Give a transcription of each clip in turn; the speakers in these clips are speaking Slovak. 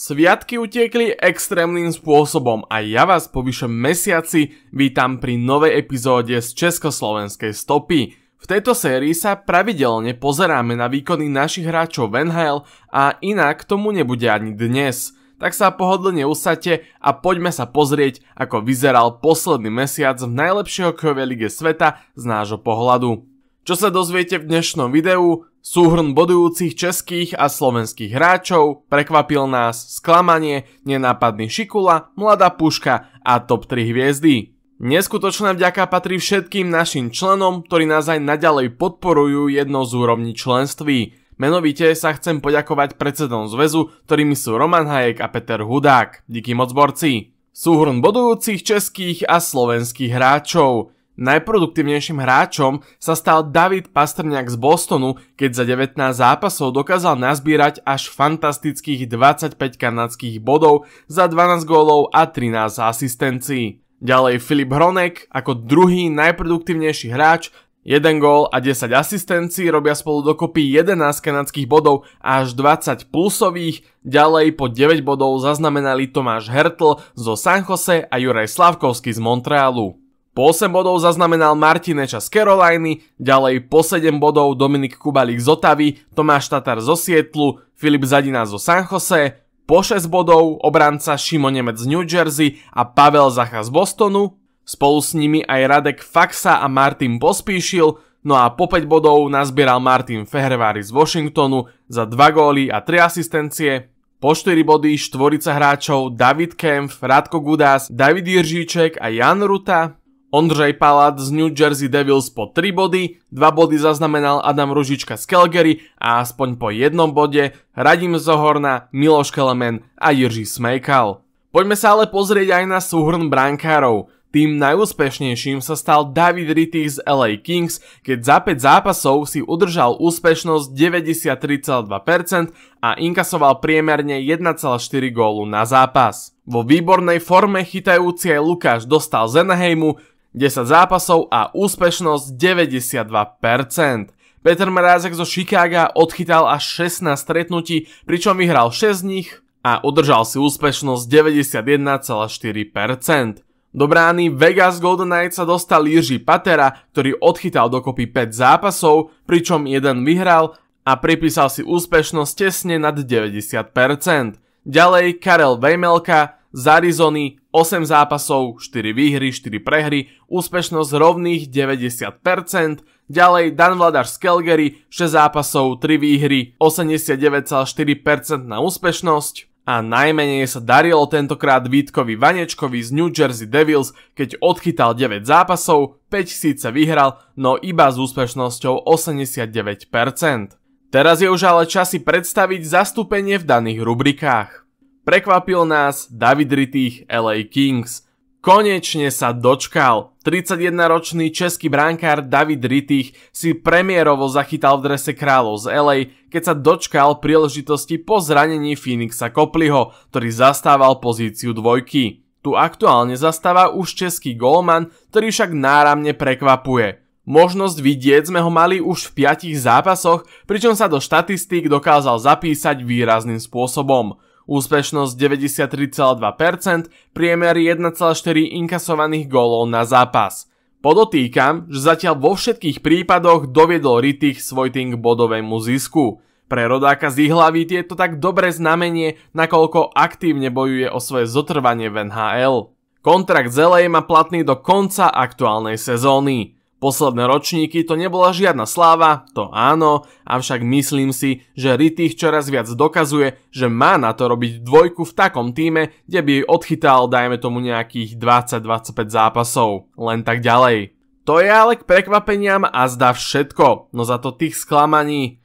Sviatky utiekli extrémnym spôsobom a ja vás po vyše mesiaci vítam pri novej epizóde z Československej stopy. V tejto sérii sa pravidelne pozeráme na výkony našich hráčov v NHL a inak tomu nebude ani dnes. Tak sa pohodlne usadte a poďme sa pozrieť, ako vyzeral posledný mesiac v najlepšej hokejovej lige sveta z nášho pohľadu. Čo sa dozviete v dnešnom videu, Súhrn bodujúcich českých a slovenských hráčov, prekvapil nás sklamanie, nenápadný Šikula, mladá puška a top 3 hviezdy. Neskutočná vďaka patrí všetkým našim členom, ktorí nás aj naďalej podporujú jedno z úrovní členství. Menovite sa chcem poďakovať predsedom zväzu, ktorými sú Roman Hajek a Peter Hudák. Díky moc borci. Súhrn bodujúcich českých a slovenských hráčov. Najproduktívnejším hráčom sa stal David Pastrňák z Bostonu, keď za 19 zápasov dokázal nazbierať až fantastických 25 kanadských bodov za 12 gólov a 13 asistencií. Ďalej Filip Hronek ako druhý najproduktívnejší hráč 1 gól a 10 asistencií robia spolu dokopy 11 kanadských bodov až 20 plusových, ďalej po 9 bodov zaznamenali Tomáš Hertl zo San Jose a Juraj Slavkovský z Montrealu. Po 8 bodov zaznamenal Martin Neča z Caroliny, ďalej po 7 bodov Dominik Kubalík z Otavy, Tomáš Tatar zo Sietlu, Filip Zadina zo San Jose, po 6 bodov obranca Šimo Nemec z New Jersey a Pavel Zacha z Bostonu, spolu s nimi aj Radek Faxa a Martin Pospíšil, no a po 5 bodov nazbieral Martin Fehervári z Washingtonu za 2 góly a 3 asistencie, po 4 body štvorica hráčov David Kempf, Radko Gudás, David Jiržíček a Jan Ruta, Ondřej Palát z New Jersey Devils po 3 body, 2 body zaznamenal Adam Ružička z Calgary a aspoň po jednom bode Radim Zohorna, Miloš Kelemen a Jiří Smejkal. Poďme sa ale pozrieť aj na súhrn brankárov. Tým najúspešnejším sa stal David Rittich z LA Kings, keď za 5 zápasov si udržal úspešnosť 93,2% a inkasoval priemerne 1,4 gólu na zápas. Vo výbornej forme chytajúci aj Lukáš dostal z Anaheimu, 10 zápasov a úspešnosť 92%. Peter Mrázek zo Chicaga odchytal až 16 stretnutí, pričom vyhral 6 z nich a udržal si úspešnosť 91,4%. Do brány Vegas Golden Knights sa dostal Jiří Patera, ktorý odchytal dokopy 5 zápasov, pričom jeden vyhral a pripísal si úspešnosť tesne nad 90%. Ďalej Karel Vejmelka z Arizony 8 zápasov, 4 výhry, 4 prehry, úspešnosť rovných 90%, ďalej Dan Vladaš z Calgary, 6 zápasov, 3 výhry, 89,4% na úspešnosť. A najmenej sa darilo tentokrát Vítkovi Vanečkovi z New Jersey Devils, keď odchytal 9 zápasov, 5 síce vyhral, no iba s úspešnosťou 89%. Teraz je už ale čas si predstaviť zastúpenie v daných rubrikách. Prekvapil nás David Rittich LA Kings. Konečne sa dočkal. 31-ročný český bránkár David Rittich si premiérovo zachytal v drese kráľov z LA, keď sa dočkal príležitosti po zranení Phoenixa Kopliho, ktorý zastával pozíciu dvojky. Tu aktuálne zastáva už český golman, ktorý však náramne prekvapuje. Možnosť vidieť sme ho mali už v 5 zápasoch, pričom sa do štatistík dokázal zapísať výrazným spôsobom úspešnosť 93,2%, priemer 1,4 inkasovaných gólov na zápas. Podotýkam, že zatiaľ vo všetkých prípadoch doviedol Rittich svoj tým k bodovému zisku. Pre rodáka z hlavy je to tak dobré znamenie, nakoľko aktívne bojuje o svoje zotrvanie v NHL. Kontrakt LA má platný do konca aktuálnej sezóny. Posledné ročníky to nebola žiadna sláva, to áno, avšak myslím si, že Rittich čoraz viac dokazuje, že má na to robiť dvojku v takom týme, kde by odchytal, dajme tomu nejakých 20-25 zápasov. Len tak ďalej. To je ale k prekvapeniam a zdá všetko, no za to tých sklamaní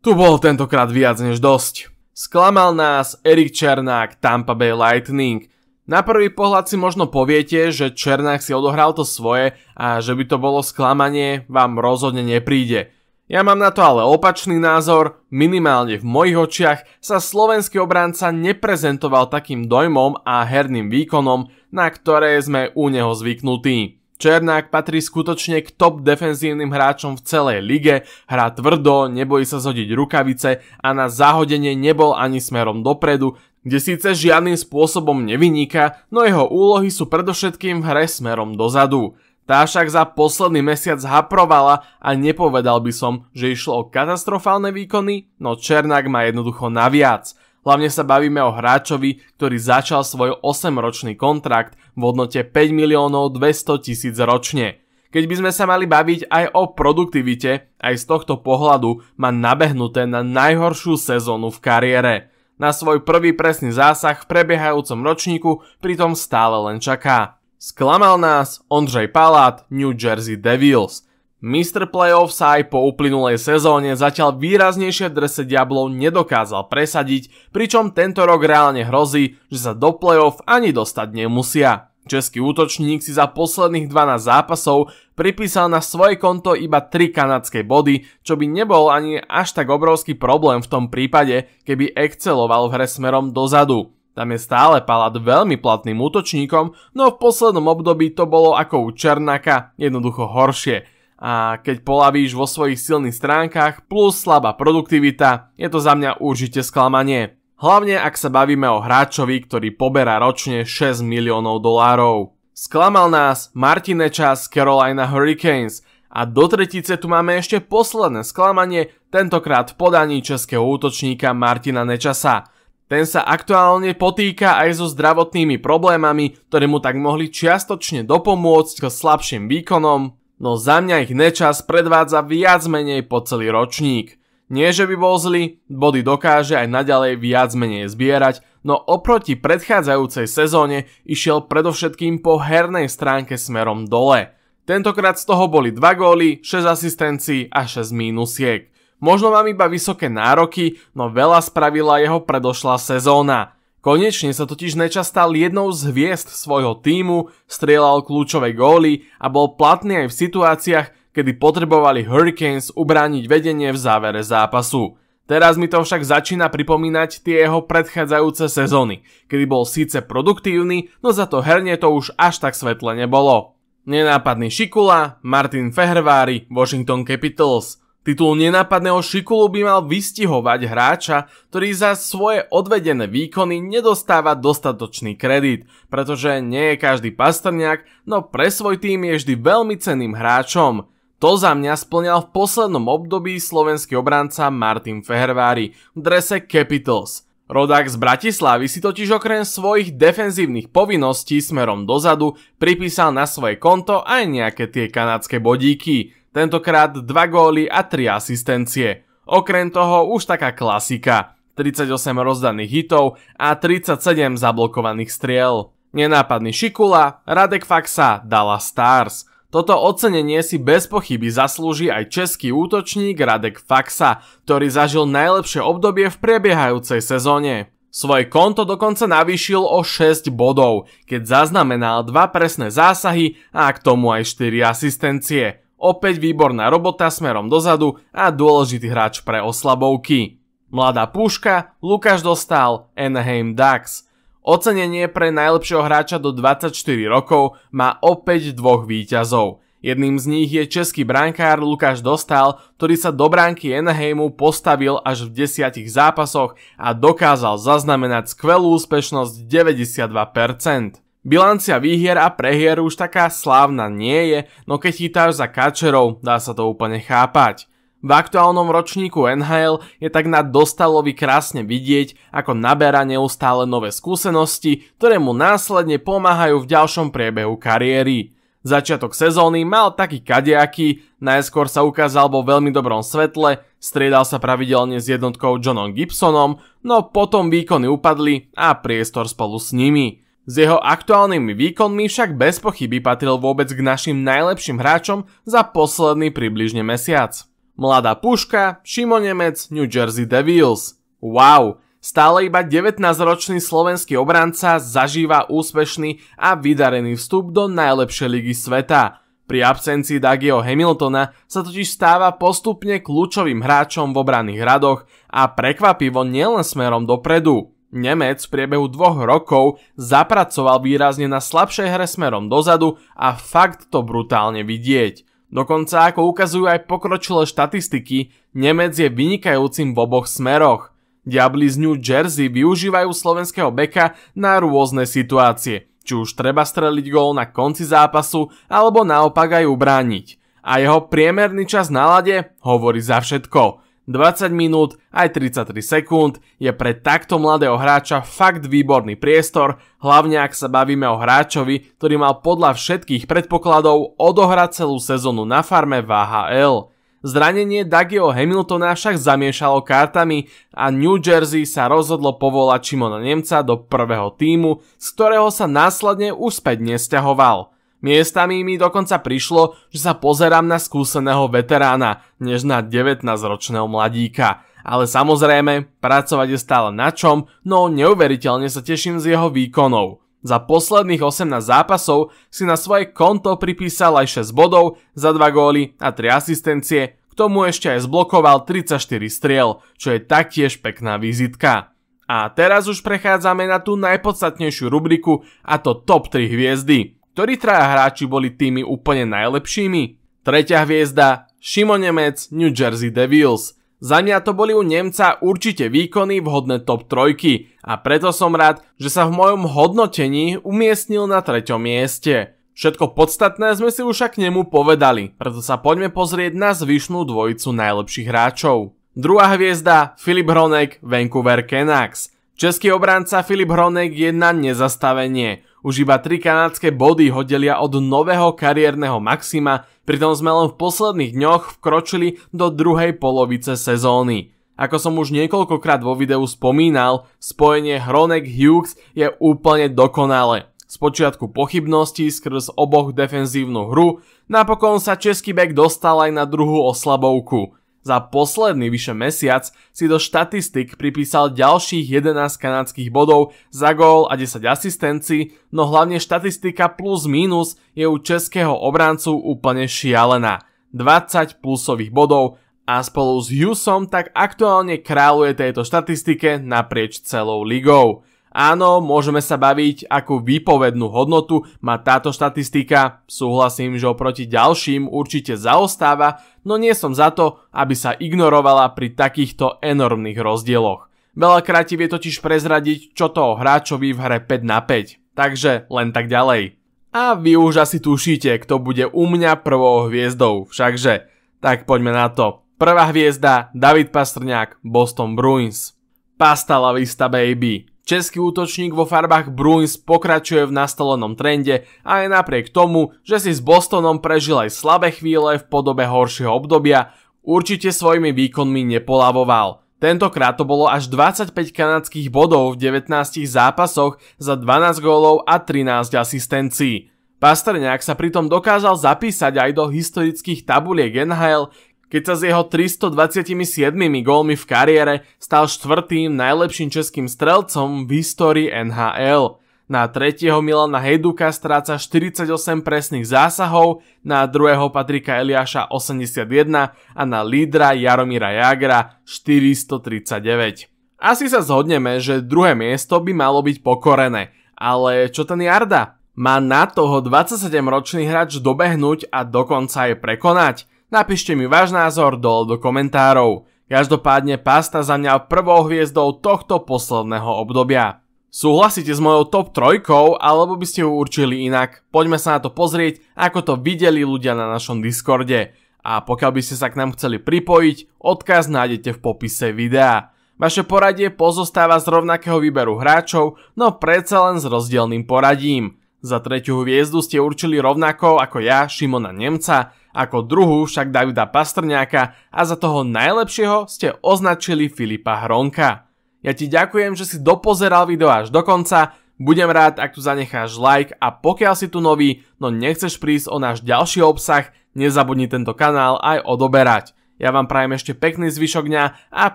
tu bol tentokrát viac než dosť. Sklamal nás Erik Černák Tampa Bay Lightning, na prvý pohľad si možno poviete, že Černák si odohral to svoje a že by to bolo sklamanie, vám rozhodne nepríde. Ja mám na to ale opačný názor, minimálne v mojich očiach sa slovenský obranca neprezentoval takým dojmom a herným výkonom, na ktoré sme u neho zvyknutí. Černák patrí skutočne k top defenzívnym hráčom v celej lige, hrá tvrdo, nebojí sa zhodiť rukavice a na zahodenie nebol ani smerom dopredu, kde síce žiadnym spôsobom nevyniká, no jeho úlohy sú predovšetkým v hre smerom dozadu. Tá však za posledný mesiac haprovala a nepovedal by som, že išlo o katastrofálne výkony, no Černák má jednoducho naviac. Hlavne sa bavíme o hráčovi, ktorý začal svoj 8-ročný kontrakt v hodnote 5 miliónov 200 tisíc ročne. Keď by sme sa mali baviť aj o produktivite, aj z tohto pohľadu má nabehnuté na najhoršiu sezónu v kariére. Na svoj prvý presný zásah v prebiehajúcom ročníku pritom stále len čaká. Sklamal nás Ondřej Palát, New Jersey Devils. Mr. Playoff sa aj po uplynulej sezóne zatiaľ výraznejšie v drese Diablov nedokázal presadiť, pričom tento rok reálne hrozí, že sa do playoff ani dostať nemusia. Český útočník si za posledných 12 zápasov pripísal na svoje konto iba 3 kanadské body, čo by nebol ani až tak obrovský problém v tom prípade, keby exceloval v hre smerom dozadu. Tam je stále Palad veľmi platným útočníkom, no v poslednom období to bolo ako u černáka, jednoducho horšie. A keď polavíš vo svojich silných stránkach plus slabá produktivita, je to za mňa určite sklamanie. Hlavne ak sa bavíme o hráčovi, ktorý poberá ročne 6 miliónov dolárov. Sklamal nás Martin čas z Carolina Hurricanes a do tretice tu máme ešte posledné sklamanie, tentokrát v podaní českého útočníka Martina Nečasa. Ten sa aktuálne potýka aj so zdravotnými problémami, ktoré mu tak mohli čiastočne dopomôcť k slabším výkonom, no za mňa ich Nečas predvádza viac menej po celý ročník. Nie, že by bol zlý, body dokáže aj naďalej viac menej zbierať, no oproti predchádzajúcej sezóne išiel predovšetkým po hernej stránke smerom dole. Tentokrát z toho boli 2 góly, 6 asistencií a 6 mínusiek. Možno mám iba vysoké nároky, no veľa spravila jeho predošlá sezóna. Konečne sa totiž nečastal jednou z hviezd svojho týmu, strieľal kľúčové góly a bol platný aj v situáciách, kedy potrebovali Hurricanes ubrániť vedenie v závere zápasu. Teraz mi to však začína pripomínať tie jeho predchádzajúce sezóny, kedy bol síce produktívny, no za to herne to už až tak svetle nebolo. Nenápadný Šikula, Martin Fehrvári, Washington Capitals. Titul nenápadného Šikulu by mal vystihovať hráča, ktorý za svoje odvedené výkony nedostáva dostatočný kredit, pretože nie je každý pastrňák, no pre svoj tým je vždy veľmi ceným hráčom. To za mňa splňal v poslednom období slovenský obranca Martin Fehervári v drese Capitals. Rodák z Bratislavy si totiž okrem svojich defenzívnych povinností smerom dozadu pripísal na svoje konto aj nejaké tie kanadské bodíky, tentokrát 2 góly a 3 asistencie. Okrem toho už taká klasika, 38 rozdaných hitov a 37 zablokovaných striel. Nenápadný Šikula, Radek Faxa, Dala Stars – toto ocenenie si bez pochyby zaslúži aj český útočník Radek Faxa, ktorý zažil najlepšie obdobie v prebiehajúcej sezóne. Svoje konto dokonca navýšil o 6 bodov, keď zaznamenal 2 presné zásahy a k tomu aj 4 asistencie. Opäť výborná robota smerom dozadu a dôležitý hráč pre oslabovky. Mladá puška, Lukáš dostal, Enheim Ducks – Ocenenie pre najlepšieho hráča do 24 rokov má opäť dvoch výťazov. Jedným z nich je český brankár Lukáš Dostal, ktorý sa do bránky Enheimu postavil až v desiatich zápasoch a dokázal zaznamenať skvelú úspešnosť 92%. Bilancia výhier a prehier už taká slávna nie je, no keď chytáš za kačerov, dá sa to úplne chápať. V aktuálnom ročníku NHL je tak na Dostalovi krásne vidieť, ako naberá neustále nové skúsenosti, ktoré mu následne pomáhajú v ďalšom priebehu kariéry. Začiatok sezóny mal taký kadejaký, najskôr sa ukázal vo veľmi dobrom svetle, striedal sa pravidelne s jednotkou Johnom Gibsonom, no potom výkony upadli a priestor spolu s nimi. S jeho aktuálnymi výkonmi však bez pochyby patril vôbec k našim najlepším hráčom za posledný približne mesiac. Mladá puška, Šimo Nemec, New Jersey Devils. Wow, stále iba 19-ročný slovenský obranca zažíva úspešný a vydarený vstup do najlepšej ligy sveta. Pri absencii Dagio Hamiltona sa totiž stáva postupne kľúčovým hráčom v obranných radoch a prekvapivo nielen smerom dopredu. Nemec v priebehu dvoch rokov zapracoval výrazne na slabšej hre smerom dozadu a fakt to brutálne vidieť. Dokonca ako ukazujú aj pokročilé štatistiky, Nemec je vynikajúcim v oboch smeroch. Diabli z New Jersey využívajú slovenského beka na rôzne situácie, či už treba streliť gól na konci zápasu, alebo naopak aj ubrániť. A jeho priemerný čas na lade hovorí za všetko. 20 minút aj 33 sekúnd je pre takto mladého hráča fakt výborný priestor, hlavne ak sa bavíme o hráčovi, ktorý mal podľa všetkých predpokladov odohrať celú sezónu na farme v AHL. Zranenie Dagio Hamiltona však zamiešalo kartami a New Jersey sa rozhodlo povolať Šimona Nemca do prvého týmu, z ktorého sa následne úspäť nesťahoval. Miestami mi dokonca prišlo, že sa pozerám na skúseného veterána, než na 19-ročného mladíka. Ale samozrejme, pracovať je stále na čom, no neuveriteľne sa teším z jeho výkonov. Za posledných 18 zápasov si na svoje konto pripísal aj 6 bodov, za 2 góly a 3 asistencie, k tomu ešte aj zblokoval 34 striel, čo je taktiež pekná vizitka. A teraz už prechádzame na tú najpodstatnejšiu rubriku a to top 3 hviezdy ktorí traja hráči boli tými úplne najlepšími. Tretia hviezda, Šimo Nemec, New Jersey Devils. Za mňa to boli u Nemca určite výkony vhodné top trojky a preto som rád, že sa v mojom hodnotení umiestnil na treťom mieste. Všetko podstatné sme si už k nemu povedali, preto sa poďme pozrieť na zvyšnú dvojicu najlepších hráčov. Druhá hviezda Filip Hronek, Vancouver Canucks. Český obranca Filip Hronek je na nezastavenie. Už iba tri kanadské body hodelia od nového kariérneho maxima, pritom sme len v posledných dňoch vkročili do druhej polovice sezóny. Ako som už niekoľkokrát vo videu spomínal, spojenie Hronek Hughes je úplne dokonalé. počiatku pochybností skrz oboch defenzívnu hru, napokon sa český bek dostal aj na druhú oslabovku. Za posledný vyše mesiac si do štatistik pripísal ďalších 11 kanadských bodov za gól a 10 asistencií, no hlavne štatistika plus minus je u českého obrancu úplne šialená. 20 plusových bodov a spolu s Hughesom tak aktuálne kráľuje tejto štatistike naprieč celou ligou. Áno, môžeme sa baviť, akú výpovednú hodnotu má táto štatistika. Súhlasím, že oproti ďalším určite zaostáva, no nie som za to, aby sa ignorovala pri takýchto enormných rozdieloch. Veľakrát ti vie totiž prezradiť, čo to o hráčovi v hre 5 na 5. Takže len tak ďalej. A vy už asi tušíte, kto bude u mňa prvou hviezdou, všakže. Tak poďme na to. Prvá hviezda, David Pastrňák, Boston Bruins. Pasta la vista, baby. Český útočník vo farbách Bruins pokračuje v nastolenom trende a aj napriek tomu, že si s Bostonom prežil aj slabé chvíle v podobe horšieho obdobia, určite svojimi výkonmi nepolavoval. Tentokrát to bolo až 25 kanadských bodov v 19 zápasoch za 12 gólov a 13 asistencií. Pastrňák sa pritom dokázal zapísať aj do historických tabuliek NHL keď sa s jeho 327 gólmi v kariére stal štvrtým najlepším českým strelcom v histórii NHL. Na tretieho Milana Hejduka stráca 48 presných zásahov, na druhého Patrika Eliáša 81 a na lídra Jaromíra Jagra 439. Asi sa zhodneme, že druhé miesto by malo byť pokorené, ale čo ten Jarda? Má na toho 27-ročný hráč dobehnúť a dokonca aj prekonať – Napíšte mi váš názor dole do komentárov. Každopádne pasta za mňa prvou hviezdou tohto posledného obdobia. Súhlasíte s mojou top trojkou, alebo by ste ju určili inak? Poďme sa na to pozrieť, ako to videli ľudia na našom Discorde. A pokiaľ by ste sa k nám chceli pripojiť, odkaz nájdete v popise videa. Vaše poradie pozostáva z rovnakého výberu hráčov, no predsa len s rozdielným poradím. Za tretiu hviezdu ste určili rovnako ako ja, Šimona Nemca, ako druhú však Davida Pastrňáka a za toho najlepšieho ste označili Filipa Hronka. Ja ti ďakujem, že si dopozeral video až do konca, budem rád, ak tu zanecháš like a pokiaľ si tu nový, no nechceš prísť o náš ďalší obsah, nezabudni tento kanál aj odoberať. Ja vám prajem ešte pekný zvyšok dňa a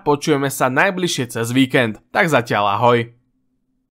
počujeme sa najbližšie cez víkend. Tak zatiaľ ahoj.